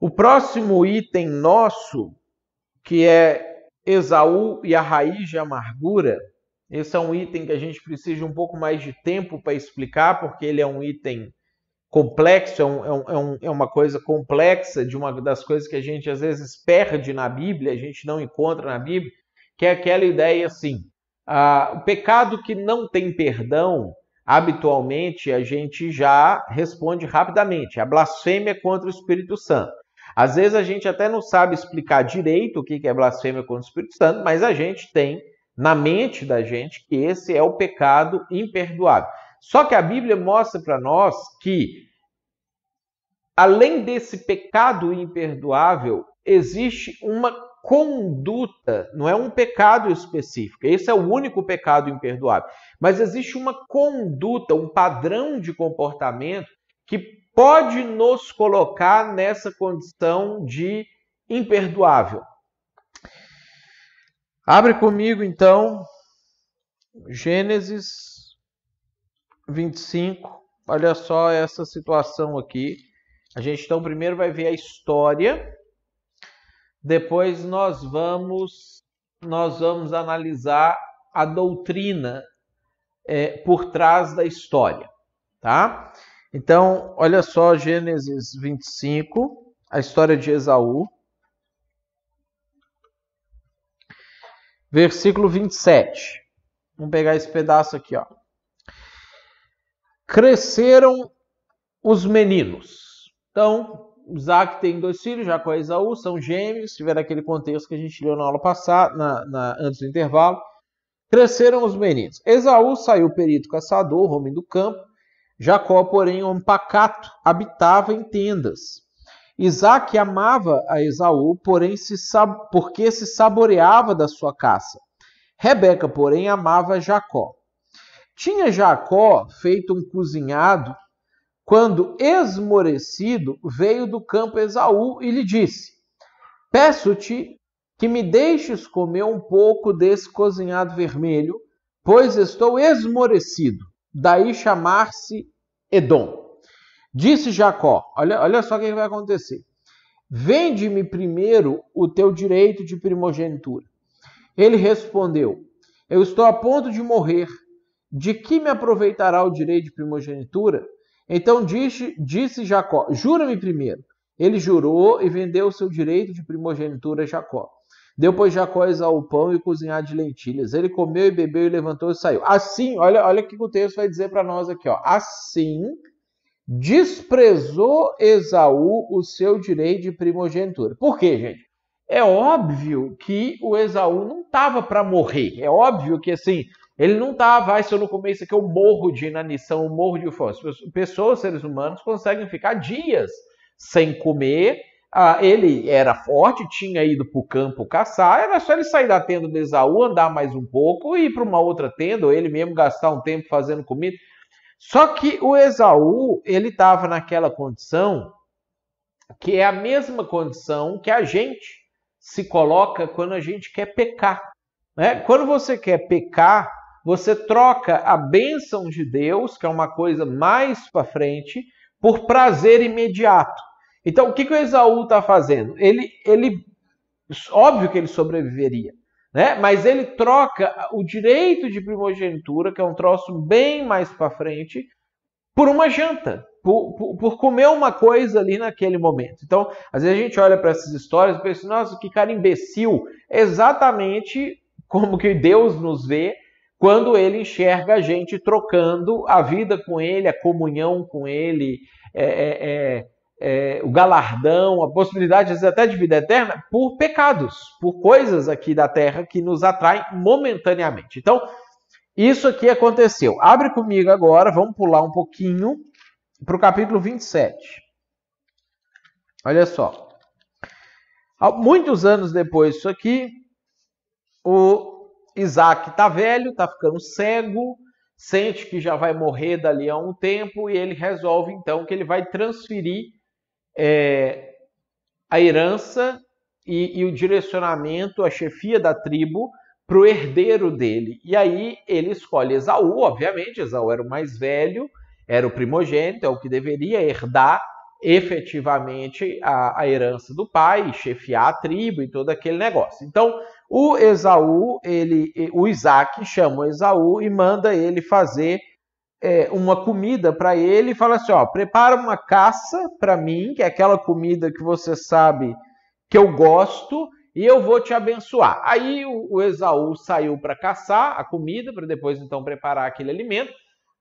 O próximo item nosso, que é Esaú e a raiz de amargura, esse é um item que a gente precisa um pouco mais de tempo para explicar, porque ele é um item complexo, é, é, um, é, um, é, uma coisa complexa de uma das coisas que a gente às vezes perde na Bíblia, a gente não encontra na Bíblia, que é aquela ideia assim: ah, o pecado que não tem perdão, habitualmente a gente já responde rapidamente, a blasfêmia contra o Espírito Santo. Às vezes a gente até não sabe explicar direito o que é blasfêmia contra o Espírito Santo, mas a gente tem na mente da gente que esse é o pecado imperdoável. Só que a Bíblia mostra para nós que, além desse pecado imperdoável, existe uma conduta, não é um pecado específico, esse é o único pecado imperdoável, mas existe uma conduta, um padrão de comportamento que pode nos colocar nessa condição de imperdoável. Abre comigo então Gênesis 25. Olha só essa situação aqui. A gente então primeiro vai ver a história, depois nós vamos nós vamos analisar a doutrina é, por trás da história, tá? Então, olha só Gênesis 25, a história de Esaú. Versículo 27. Vamos pegar esse pedaço aqui, ó. Cresceram os meninos. Então, Isaac tem dois filhos, Jacó e Esaú, são gêmeos, tiveram aquele contexto que a gente leu na aula passada, na, na, antes do intervalo. Cresceram os meninos. Esaú saiu perito caçador, homem do campo, Jacó, porém, um pacato, habitava em tendas. Isaac amava a Esaú, porém, se sab... porque se saboreava da sua caça. Rebeca, porém, amava Jacó. Tinha Jacó feito um cozinhado quando, esmorecido, veio do campo Esaú e lhe disse: Peço-te que me deixes comer um pouco desse cozinhado vermelho, pois estou esmorecido daí chamar-se Edom. Disse Jacó: olha, olha só o que vai acontecer. Vende-me primeiro o teu direito de primogenitura. Ele respondeu: Eu estou a ponto de morrer. De que me aproveitará o direito de primogenitura? Então disse, disse Jacó: Jura-me primeiro. Ele jurou e vendeu o seu direito de primogenitura a Jacó. Deu, pois, Jacó o pão e cozinhar de lentilhas. Ele comeu e bebeu e levantou e saiu. Assim, olha, olha o que o texto vai dizer para nós aqui. Ó. Assim, desprezou Esaú o seu direito de primogenitura. Por quê, gente? É óbvio que o Esaú não estava para morrer. É óbvio que, assim, ele não estava, tá, ah, se eu não comer isso aqui, eu morro de inanição, eu morro de fome. Pessoas, seres humanos, conseguem ficar dias sem comer ah, ele era forte, tinha ido para o campo caçar, era só ele sair da tenda de Esaú, andar mais um pouco e ir para uma outra tenda, ou ele mesmo gastar um tempo fazendo comida. Só que o Esaú, ele estava naquela condição que é a mesma condição que a gente se coloca quando a gente quer pecar. Né? Quando você quer pecar, você troca a bênção de Deus, que é uma coisa mais para frente, por prazer imediato. Então, o que, que o Esaú está fazendo? Ele, ele, óbvio que ele sobreviveria, né? Mas ele troca o direito de primogenitura, que é um troço bem mais para frente, por uma janta, por, por, por, comer uma coisa ali naquele momento. Então, às vezes a gente olha para essas histórias e pensa, nossa, que cara imbecil, exatamente como que Deus nos vê quando ele enxerga a gente trocando a vida com ele, a comunhão com ele, é, é, é é, o galardão, a possibilidade até de vida eterna por pecados, por coisas aqui da terra que nos atraem momentaneamente. Então, isso aqui aconteceu. Abre comigo agora, vamos pular um pouquinho para o capítulo 27. Olha só. Há muitos anos depois disso aqui, o Isaac está velho, está ficando cego, sente que já vai morrer dali a um tempo e ele resolve então que ele vai transferir é, a herança e, e, o direcionamento, a chefia da tribo para o herdeiro dele. E aí ele escolhe Esaú, obviamente, Esaú era o mais velho, era o primogênito, é o que deveria herdar efetivamente a, a herança do pai, chefiar a tribo e todo aquele negócio. Então, o Esaú, ele, o Isaac chama o Esaú e manda ele fazer é, uma comida para ele e fala assim: ó, prepara uma caça para mim, que é aquela comida que você sabe que eu gosto, e eu vou te abençoar. Aí o, o Esaú saiu para caçar a comida, para depois então preparar aquele alimento.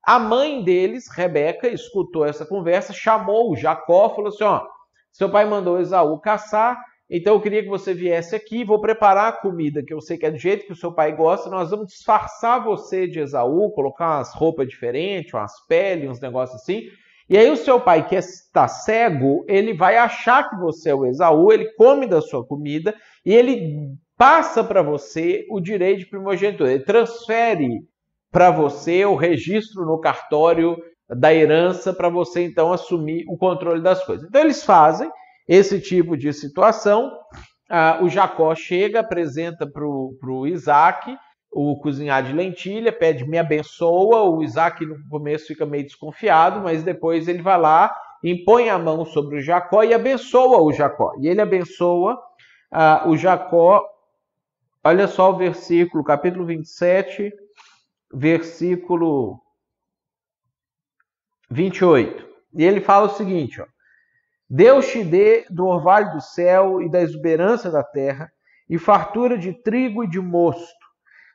A mãe deles, Rebeca, escutou essa conversa, chamou Jacó, falou assim: ó, seu pai mandou Esaú caçar então eu queria que você viesse aqui, vou preparar a comida que eu sei que é do jeito que o seu pai gosta, nós vamos disfarçar você de Esaú, colocar umas roupas diferentes, umas peles, uns negócios assim. E aí o seu pai que está cego, ele vai achar que você é o Esaú, ele come da sua comida e ele passa para você o direito de primogenitura, ele transfere para você o registro no cartório da herança para você então assumir o controle das coisas. Então eles fazem esse tipo de situação, ah, o Jacó chega, apresenta para o Isaac o cozinhar de lentilha, pede me abençoa. O Isaac no começo fica meio desconfiado, mas depois ele vai lá, impõe a mão sobre o Jacó e abençoa o Jacó. E ele abençoa ah, o Jacó. Olha só o versículo, capítulo 27, versículo 28. E ele fala o seguinte: ó, Deus te dê do orvalho do céu e da exuberância da terra, e fartura de trigo e de mosto.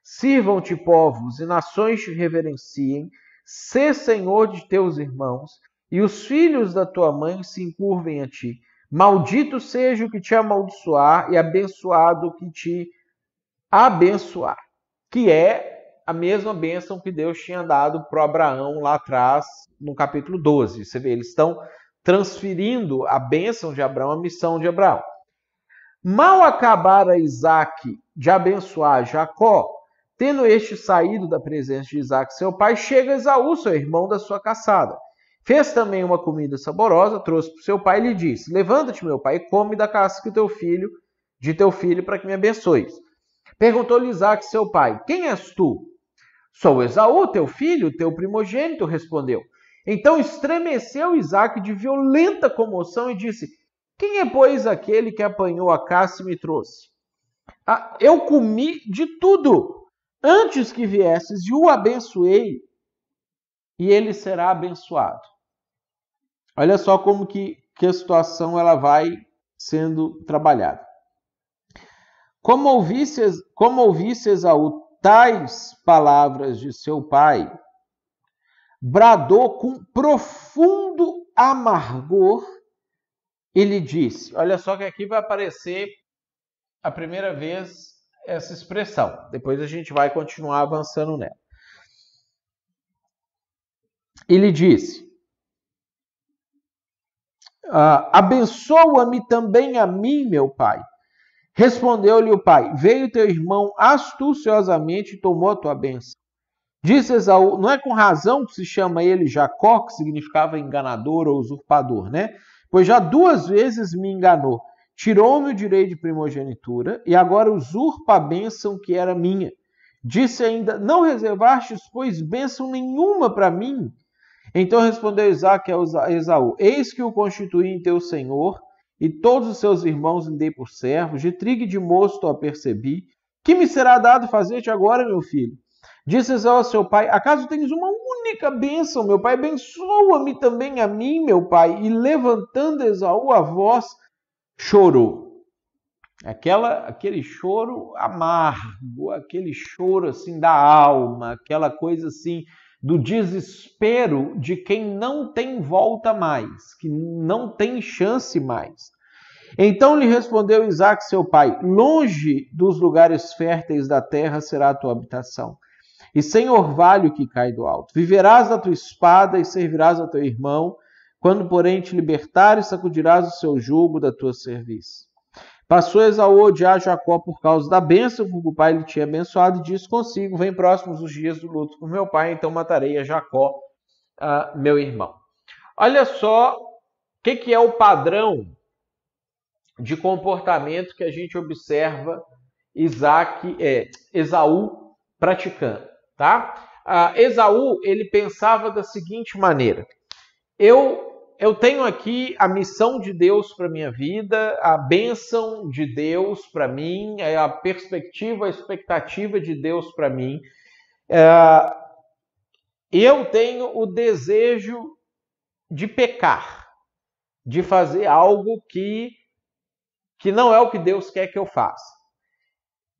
Sirvam-te povos e nações te reverenciem. Sê senhor de teus irmãos, e os filhos da tua mãe se encurvem a ti. Maldito seja o que te amaldiçoar, e abençoado o que te abençoar. Que é a mesma bênção que Deus tinha dado para Abraão lá atrás, no capítulo 12. Você vê, eles estão transferindo a bênção de Abraão a missão de Abraão. Mal acabara Isaac de abençoar Jacó, tendo este saído da presença de Isaac, seu pai, chega Esaú, seu irmão, da sua caçada. Fez também uma comida saborosa, trouxe para seu pai e lhe disse: Levanta-te, meu pai, e come da caça que teu filho, de teu filho, para que me abençoes. Perguntou-lhe Isaac, seu pai: Quem és tu? Sou Esaú, teu filho, teu primogênito, respondeu. Então estremeceu Isaac de violenta comoção e disse: Quem é, pois, aquele que apanhou a caça e me trouxe? Ah, eu comi de tudo antes que viesses e o abençoei, e ele será abençoado. Olha só como que, que a situação ela vai sendo trabalhada. Como ouvisse, como ouvisse Esaú tais palavras de seu pai, bradou com profundo amargor ele disse: Olha só que aqui vai aparecer a primeira vez essa expressão. Depois a gente vai continuar avançando nela. Ele disse: ah, Abençoa-me também a mim, meu pai. Respondeu-lhe o pai: Veio teu irmão astuciosamente e tomou a tua bênção. Diz Esaú, não é com razão que se chama ele Jacó, que significava enganador ou usurpador, né? Pois já duas vezes me enganou, tirou-me o direito de primogenitura e agora usurpa a bênção que era minha. Disse ainda: Não reservastes, pois, bênção nenhuma para mim. Então respondeu Isaac a Esaú: Eis que o constituí em teu senhor, e todos os seus irmãos lhe dei por servos, de trigo e de mosto o apercebi. Que me será dado fazer-te agora, meu filho? Disse a seu pai: Acaso tens uma única bênção, meu pai? Abençoa-me também a mim, meu pai. E levantando Esaú a voz, chorou. Aquela, aquele choro amargo, aquele choro assim da alma, aquela coisa assim do desespero de quem não tem volta mais, que não tem chance mais. Então lhe respondeu Isaac, seu pai: Longe dos lugares férteis da terra será a tua habitação e sem orvalho que cai do alto. Viverás da tua espada e servirás a teu irmão, quando, porém, te libertares, sacudirás o seu jugo da tua serviço. Passou Esaú a odiar Jacó por causa da bênção que o pai lhe tinha abençoado e disse consigo: Vem próximos os dias do luto com meu pai, então matarei a Jacó, meu irmão. Olha só o que, que é o padrão de comportamento que a gente observa Isaac, é, Esaú praticando tá? Ah, Esaú ele pensava da seguinte maneira: eu eu tenho aqui a missão de Deus para minha vida, a bênção de Deus para mim, é a perspectiva, a expectativa de Deus para mim. Ah, eu tenho o desejo de pecar, de fazer algo que que não é o que Deus quer que eu faça.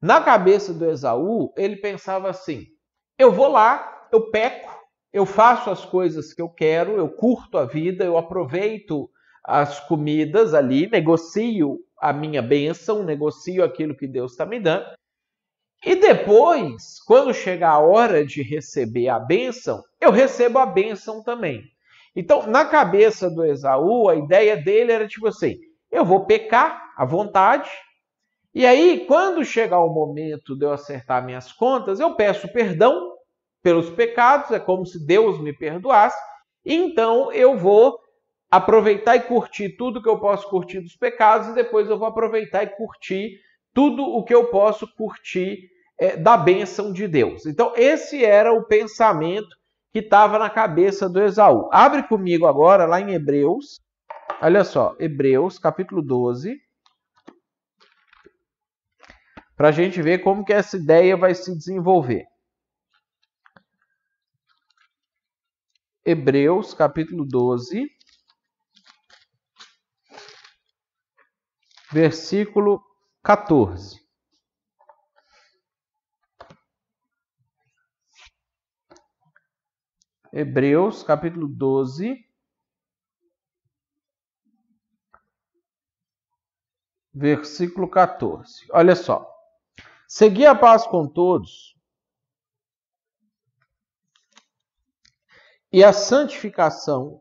Na cabeça do Esaú, ele pensava assim: eu vou lá, eu peco, eu faço as coisas que eu quero, eu curto a vida, eu aproveito as comidas ali, negocio a minha bênção, negocio aquilo que Deus está me dando. E depois, quando chega a hora de receber a bênção, eu recebo a bênção também. Então, na cabeça do Esaú, a ideia dele era tipo assim: eu vou pecar à vontade, e aí, quando chegar o momento de eu acertar minhas contas, eu peço perdão pelos pecados, é como se Deus me perdoasse, então eu vou aproveitar e curtir tudo que eu posso curtir dos pecados, e depois eu vou aproveitar e curtir tudo o que eu posso curtir é, da bênção de Deus. Então, esse era o pensamento que estava na cabeça do Esaú. Abre comigo agora lá em Hebreus, olha só, Hebreus capítulo 12 para a gente ver como que essa ideia vai se desenvolver. Hebreus, capítulo 12, versículo 14. Hebreus, capítulo 12, versículo 14. Olha só. Segui a paz com todos e a santificação,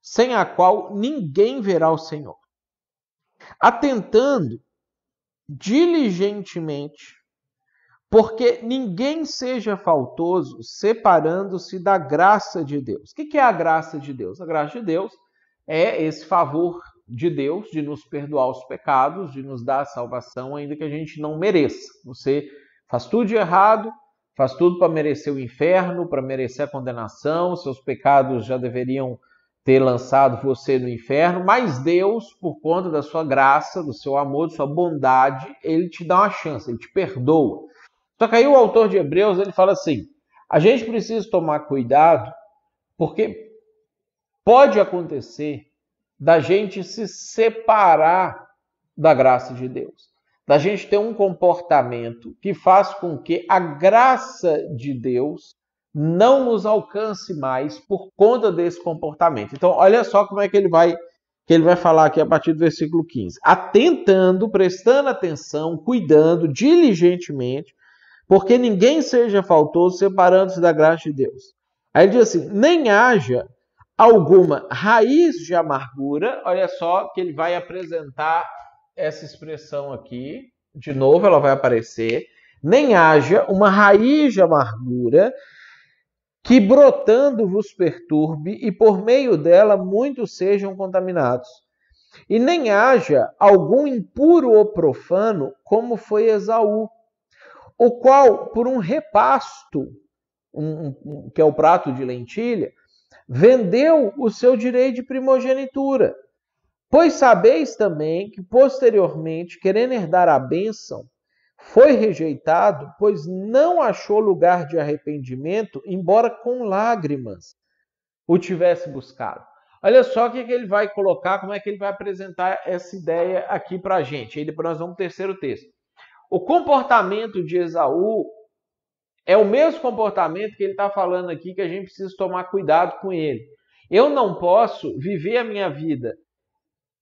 sem a qual ninguém verá o Senhor. Atentando diligentemente, porque ninguém seja faltoso separando-se da graça de Deus. O que é a graça de Deus? A graça de Deus é esse favor de Deus de nos perdoar os pecados, de nos dar a salvação, ainda que a gente não mereça. Você faz tudo de errado, faz tudo para merecer o inferno, para merecer a condenação, seus pecados já deveriam ter lançado você no inferno, mas Deus, por conta da sua graça, do seu amor, da sua bondade, ele te dá uma chance, ele te perdoa. Só que aí o autor de Hebreus, ele fala assim: a gente precisa tomar cuidado, porque pode acontecer da gente se separar da graça de Deus da gente ter um comportamento que faz com que a graça de Deus não nos alcance mais por conta desse comportamento. Então, olha só como é que ele vai que ele vai falar aqui a partir do versículo 15. Atentando, prestando atenção, cuidando diligentemente, porque ninguém seja faltoso, separando-se da graça de Deus. Aí ele diz assim: nem haja alguma raiz de amargura, olha só que ele vai apresentar essa expressão aqui, de novo ela vai aparecer, nem haja uma raiz de amargura que brotando vos perturbe e por meio dela muitos sejam contaminados. E nem haja algum impuro ou profano, como foi Esaú, o qual, por um repasto, um, um, que é o prato de lentilha, vendeu o seu direito de primogenitura. Pois sabeis também que posteriormente, querendo herdar a bênção, foi rejeitado, pois não achou lugar de arrependimento, embora com lágrimas o tivesse buscado. Olha só o que, é que ele vai colocar, como é que ele vai apresentar essa ideia aqui para a gente. Aí depois nós vamos para o terceiro texto. O comportamento de Esaú é o mesmo comportamento que ele está falando aqui, que a gente precisa tomar cuidado com ele. Eu não posso viver a minha vida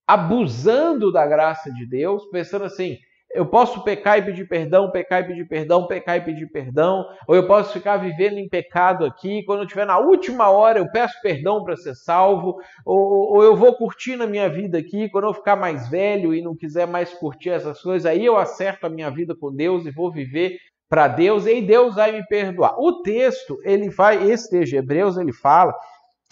abusando da graça de Deus, pensando assim: eu posso pecar e pedir perdão, pecar e pedir perdão, pecar e pedir perdão, ou eu posso ficar vivendo em pecado aqui, quando eu estiver na última hora eu peço perdão para ser salvo, ou, ou, eu vou curtir na minha vida aqui, quando eu ficar mais velho e não quiser mais curtir essas coisas, aí eu acerto a minha vida com Deus e vou viver para Deus, e Deus vai me perdoar. O texto, ele vai, esse texto de Hebreus, ele fala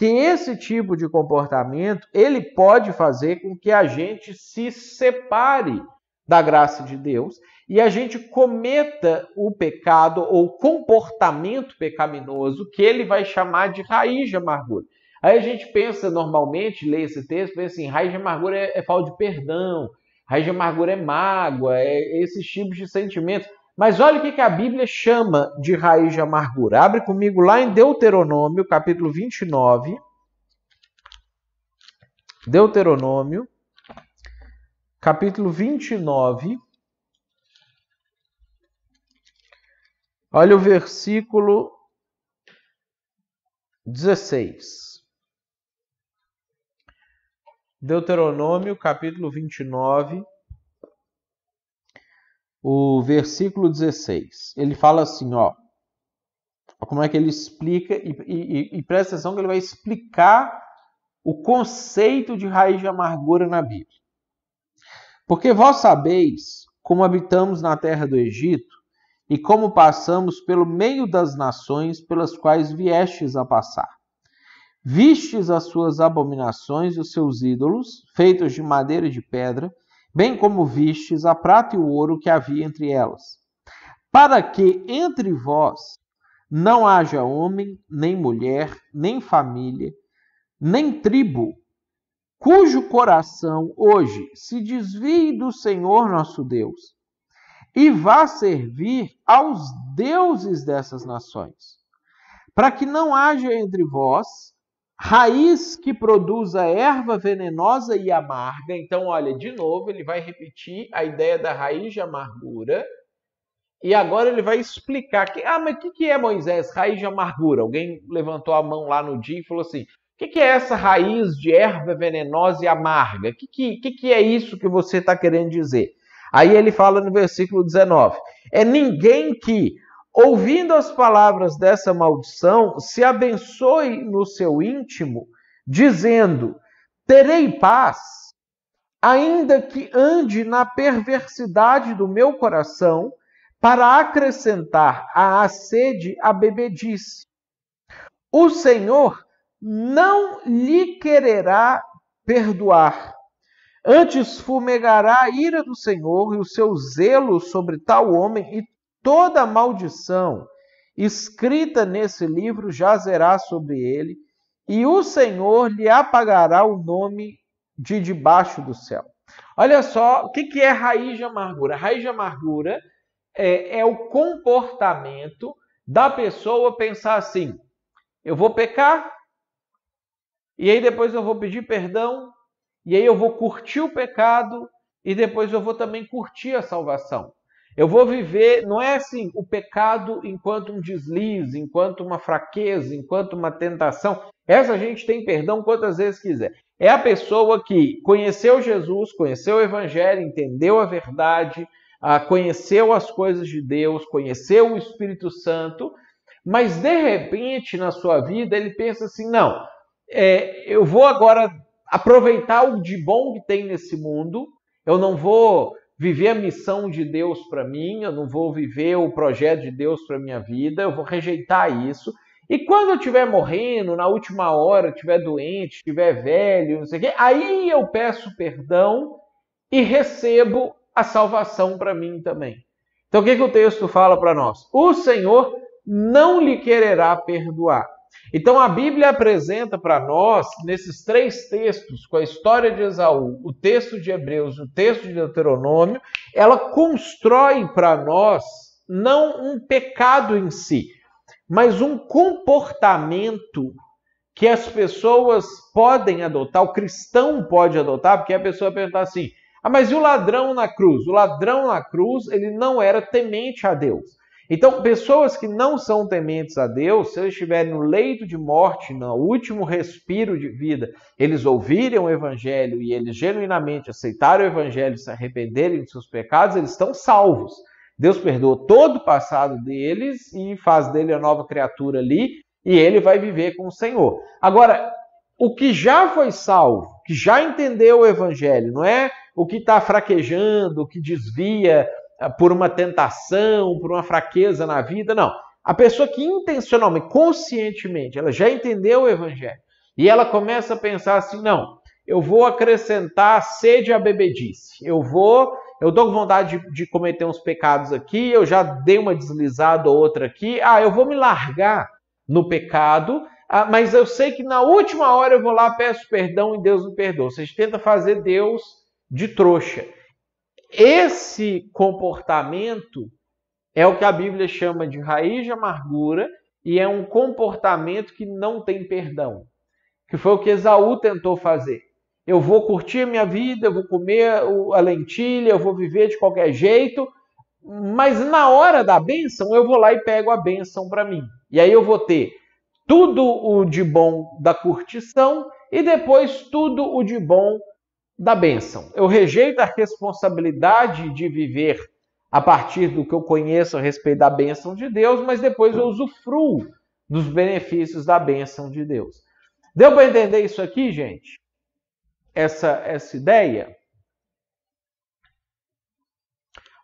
que esse tipo de comportamento ele pode fazer com que a gente se separe da graça de Deus e a gente cometa o pecado ou comportamento pecaminoso que ele vai chamar de raiz de amargura. Aí a gente pensa normalmente, lê esse texto, pensa assim, raiz de amargura é, é falta de perdão, raiz de amargura é mágoa, é esses tipos de sentimentos. Mas olha o que a Bíblia chama de raiz de amargura. Abre comigo lá em Deuteronômio, capítulo 29. Deuteronômio, capítulo 29. Olha o versículo 16. Deuteronômio, capítulo 29, o versículo 16. Ele fala assim, ó, como é que ele explica, e, e, e presta atenção que ele vai explicar o conceito de raiz de amargura na Bíblia. Porque vós sabeis como habitamos na terra do Egito e como passamos pelo meio das nações pelas quais viestes a passar. Vistes as suas abominações e os seus ídolos, feitos de madeira e de pedra, bem como vistes a prata e o ouro que havia entre elas, para que entre vós não haja homem, nem mulher, nem família, nem tribo, cujo coração hoje se desvie do Senhor nosso Deus e vá servir aos deuses dessas nações, para que não haja entre vós Raiz que produz a erva venenosa e amarga. Então, olha, de novo, ele vai repetir a ideia da raiz de amargura. E agora ele vai explicar que, ah, mas o que, que é Moisés? Raiz de amargura. Alguém levantou a mão lá no dia e falou assim: o que, que é essa raiz de erva venenosa e amarga? O que, que, que, que é isso que você está querendo dizer? Aí ele fala no versículo 19: é ninguém que, Ouvindo as palavras dessa maldição, se abençoe no seu íntimo, dizendo: Terei paz, ainda que ande na perversidade do meu coração, para acrescentar à sede a bebedice. O Senhor não lhe quererá perdoar. Antes fumegará a ira do Senhor e o seu zelo sobre tal homem e Toda maldição escrita nesse livro jazerá sobre ele, e o Senhor lhe apagará o nome de debaixo do céu. Olha só, o que é raiz de amargura? Raiz de amargura é, é o comportamento da pessoa pensar assim: eu vou pecar, e aí depois eu vou pedir perdão, e aí eu vou curtir o pecado, e depois eu vou também curtir a salvação. Eu vou viver, não é assim, o pecado enquanto um deslize, enquanto uma fraqueza, enquanto uma tentação. Essa gente tem perdão quantas vezes quiser. É a pessoa que conheceu Jesus, conheceu o Evangelho, entendeu a verdade, ah, conheceu as coisas de Deus, conheceu o Espírito Santo, mas de repente na sua vida ele pensa assim: não, é, eu vou agora aproveitar o de bom que tem nesse mundo, eu não vou viver a missão de Deus para mim, eu não vou viver o projeto de Deus para minha vida, eu vou rejeitar isso. E quando eu estiver morrendo, na última hora, estiver doente, estiver velho, não sei o quê, aí eu peço perdão e recebo a salvação para mim também. Então o que, que o texto fala para nós? O Senhor não lhe quererá perdoar então a Bíblia apresenta para nós, nesses três textos, com a história de Esaú, o texto de Hebreus e o texto de Deuteronômio, ela constrói para nós não um pecado em si, mas um comportamento que as pessoas podem adotar, o cristão pode adotar, porque a pessoa pergunta assim: ah, mas e o ladrão na cruz? O ladrão na cruz, ele não era temente a Deus. Então, pessoas que não são tementes a Deus, se eles estiverem no leito de morte, no último respiro de vida, eles ouvirem o Evangelho e eles genuinamente aceitarem o Evangelho e se arrependerem de seus pecados, eles estão salvos. Deus perdoa todo o passado deles e faz dele a nova criatura ali, e ele vai viver com o Senhor. Agora, o que já foi salvo, que já entendeu o Evangelho, não é o que está fraquejando, o que desvia, ah, por uma tentação, por uma fraqueza na vida, não. A pessoa que intencionalmente, conscientemente, ela já entendeu o evangelho e ela começa a pensar assim: não, eu vou acrescentar sede à bebedice, eu vou, eu dou com vontade de, de cometer uns pecados aqui, eu já dei uma deslizada ou outra aqui, ah, eu vou me largar no pecado ah, mas eu sei que na última hora eu vou lá, peço perdão e Deus me perdoa. Você tenta fazer Deus de trouxa. Esse comportamento é o que a Bíblia chama de raiz de amargura e é um comportamento que não tem perdão, que foi o que Esaú tentou fazer. Eu vou curtir a minha vida, eu vou comer a lentilha, eu vou viver de qualquer jeito, mas na hora da bênção eu vou lá e pego a bênção para mim. E aí eu vou ter tudo o de bom da curtição e depois tudo o de bom da bênção. Eu rejeito a responsabilidade de viver a partir do que eu conheço a respeito da bênção de Deus, mas depois eu usufruo dos benefícios da bênção de Deus. Deu para entender isso aqui, gente? Essa, essa ideia?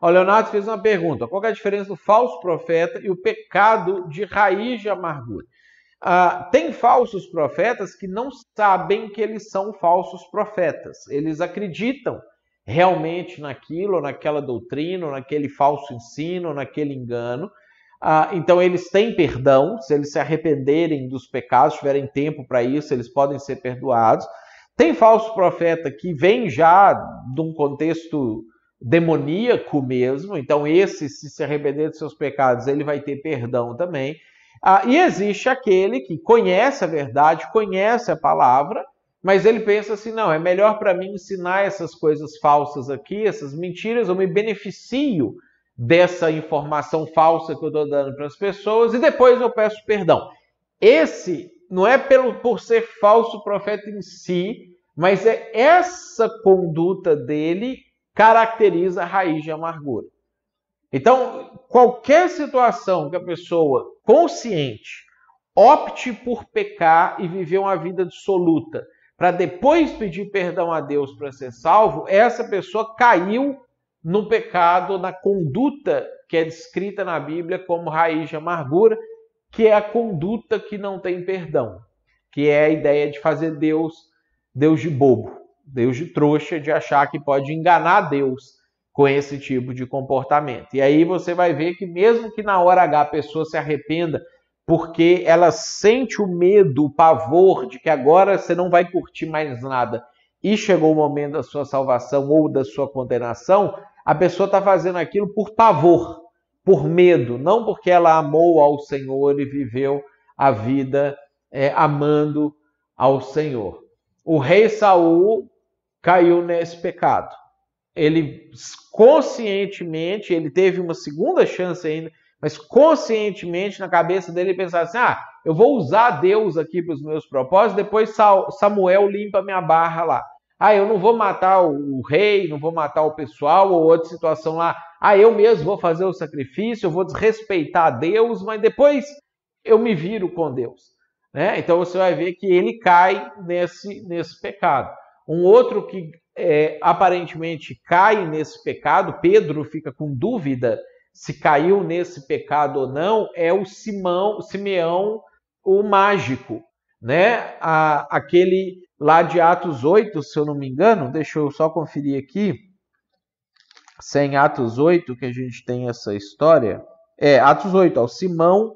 O Leonardo fez uma pergunta: qual é a diferença do falso profeta e o pecado de raiz de amargura? Ah, tem falsos profetas que não sabem que eles são falsos profetas. Eles acreditam realmente naquilo, naquela doutrina, naquele falso ensino, naquele engano. Ah, então eles têm perdão, se eles se arrependerem dos pecados, tiverem tempo para isso, eles podem ser perdoados. Tem falso profeta que vem já de um contexto demoníaco mesmo, então esse, se se arrepender dos seus pecados, ele vai ter perdão também. Ah, e existe aquele que conhece a verdade, conhece a palavra, mas ele pensa assim: não, é melhor para mim ensinar essas coisas falsas aqui, essas mentiras, eu me beneficio dessa informação falsa que eu estou dando para as pessoas e depois eu peço perdão. Esse não é pelo, por ser falso profeta em si, mas é essa conduta dele caracteriza a raiz de amargura. Então, qualquer situação que a pessoa consciente opte por pecar e viver uma vida dissoluta, para depois pedir perdão a Deus para ser salvo, essa pessoa caiu no pecado, na conduta que é descrita na Bíblia como raiz de amargura, que é a conduta que não tem perdão, que é a ideia de fazer Deus Deus de bobo, Deus de trouxa, de achar que pode enganar Deus com esse tipo de comportamento. E aí você vai ver que mesmo que na hora H a pessoa se arrependa porque ela sente o medo, o pavor de que agora você não vai curtir mais nada e chegou o momento da sua salvação ou da sua condenação, a pessoa está fazendo aquilo por pavor, por medo, não porque ela amou ao Senhor e viveu a vida é, amando ao Senhor. O rei Saul caiu nesse pecado ele conscientemente, ele teve uma segunda chance ainda, mas conscientemente na cabeça dele pensava assim: ah, eu vou usar Deus aqui para os meus propósitos, depois Samuel limpa minha barra lá. Ah, eu não vou matar o rei, não vou matar o pessoal ou outra situação lá. Ah, eu mesmo vou fazer o sacrifício, eu vou desrespeitar Deus, mas depois eu me viro com Deus. Né? Então você vai ver que ele cai nesse, nesse pecado. Um outro que é, aparentemente cai nesse pecado, Pedro fica com dúvida se caiu nesse pecado ou não, é o Simão, Simeão, o mágico, né? A, aquele lá de Atos 8, se eu não me engano, deixa eu só conferir aqui. Sem é Atos 8 que a gente tem essa história. É, Atos 8, ó, Simão,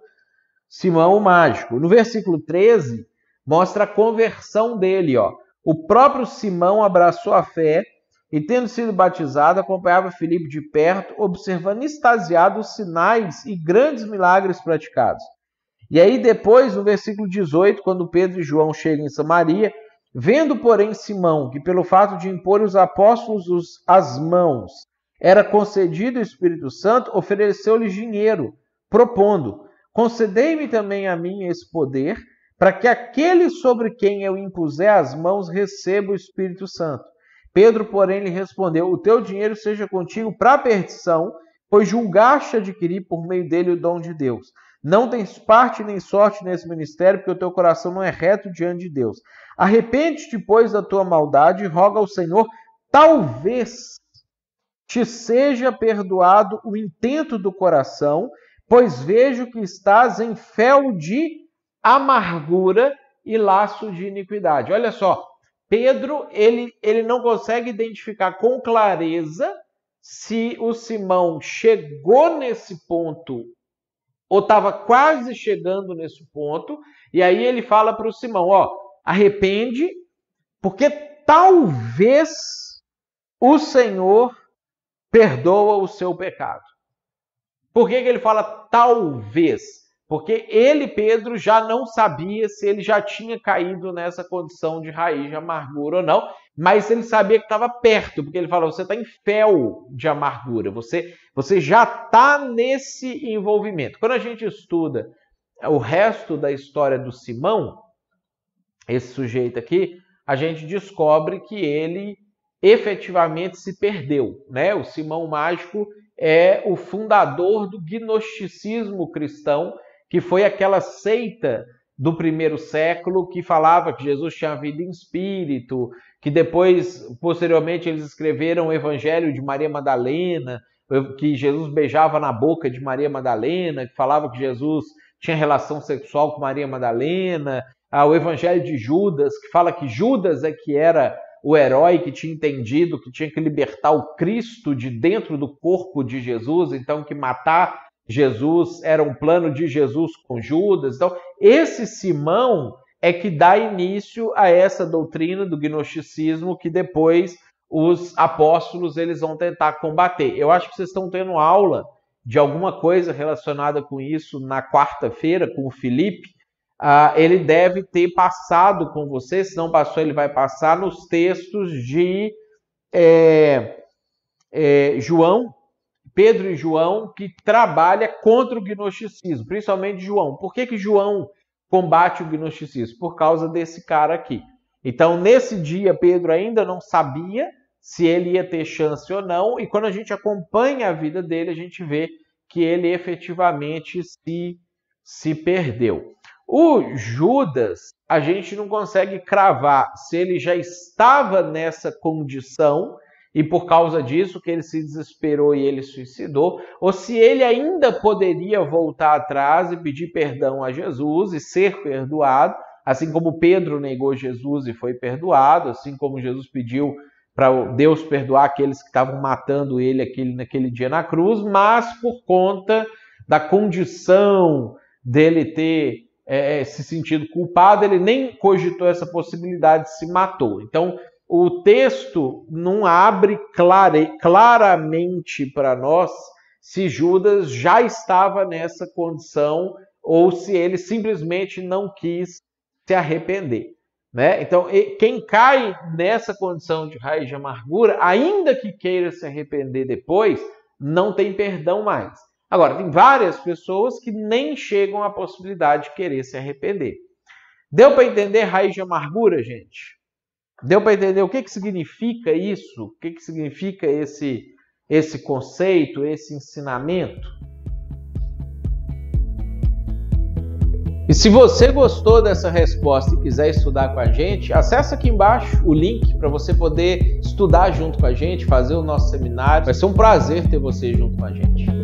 Simão o mágico. No versículo 13 mostra a conversão dele, ó. O próprio Simão abraçou a fé e, tendo sido batizado, acompanhava Filipe de perto, observando extasiado os sinais e grandes milagres praticados. E aí, depois, no versículo 18, quando Pedro e João chegam em Samaria, vendo, porém, Simão, que pelo fato de impor os apóstolos as mãos era concedido o Espírito Santo, ofereceu lhe dinheiro, propondo: Concedei-me também a mim esse poder para que aquele sobre quem eu impuser as mãos receba o Espírito Santo. Pedro, porém, lhe respondeu: O teu dinheiro seja contigo para a perdição, pois julgaste adquirir por meio dele o dom de Deus. Não tens parte nem sorte nesse ministério, porque o teu coração não é reto diante de Deus. Arrepende-te, pois, da tua maldade e roga ao Senhor, talvez te seja perdoado o intento do coração, pois vejo que estás em fel de amargura e laço de iniquidade. Olha só, Pedro ele, ele não consegue identificar com clareza se o Simão chegou nesse ponto ou estava quase chegando nesse ponto, e aí ele fala para o Simão, ó, arrepende, porque talvez o Senhor perdoa o seu pecado. Por que, que ele fala talvez? Porque ele, Pedro, já não sabia se ele já tinha caído nessa condição de raiz de amargura ou não, mas ele sabia que estava perto, porque ele fala: você está em fel de amargura, você, você já está nesse envolvimento. Quando a gente estuda o resto da história do Simão, esse sujeito aqui, a gente descobre que ele efetivamente se perdeu. Né? O Simão Mágico é o fundador do gnosticismo cristão que foi aquela seita do primeiro século que falava que Jesus tinha vida em espírito, que depois, posteriormente, eles escreveram o Evangelho de Maria Madalena, que Jesus beijava na boca de Maria Madalena, que falava que Jesus tinha relação sexual com Maria Madalena, ah, o Evangelho de Judas, que fala que Judas é que era o herói que tinha entendido que tinha que libertar o Cristo de dentro do corpo de Jesus, então que matar Jesus era um plano de Jesus com Judas. Então, esse Simão é que dá início a essa doutrina do gnosticismo que depois os apóstolos eles vão tentar combater. Eu acho que vocês estão tendo aula de alguma coisa relacionada com isso na quarta-feira com o Felipe. Ah, ele deve ter passado com você, se não passou, ele vai passar nos textos de é, é, João Pedro e João, que trabalha contra o gnosticismo, principalmente João. Por que, que João combate o gnosticismo? Por causa desse cara aqui. Então, nesse dia, Pedro ainda não sabia se ele ia ter chance ou não, e quando a gente acompanha a vida dele, a gente vê que ele efetivamente se, se perdeu. O Judas, a gente não consegue cravar se ele já estava nessa condição e por causa disso que ele se desesperou e ele suicidou, ou se ele ainda poderia voltar atrás e pedir perdão a Jesus e ser perdoado, assim como Pedro negou Jesus e foi perdoado, assim como Jesus pediu para Deus perdoar aqueles que estavam matando ele aquele, naquele dia na cruz, mas por conta da condição dele ter é, se sentido culpado, ele nem cogitou essa possibilidade, se matou. Então, o texto não abre clare, claramente para nós se Judas já estava nessa condição ou se ele simplesmente não quis se arrepender. Né? Então, quem cai nessa condição de raiz de amargura, ainda que queira se arrepender depois, não tem perdão mais. Agora, tem várias pessoas que nem chegam à possibilidade de querer se arrepender. Deu para entender raiz de amargura, gente? Deu para entender o que, que significa isso? O que, que significa esse, esse conceito, esse ensinamento? E se você gostou dessa resposta e quiser estudar com a gente, acessa aqui embaixo o link para você poder estudar junto com a gente, fazer o nosso seminário. Vai ser um prazer ter você junto com a gente.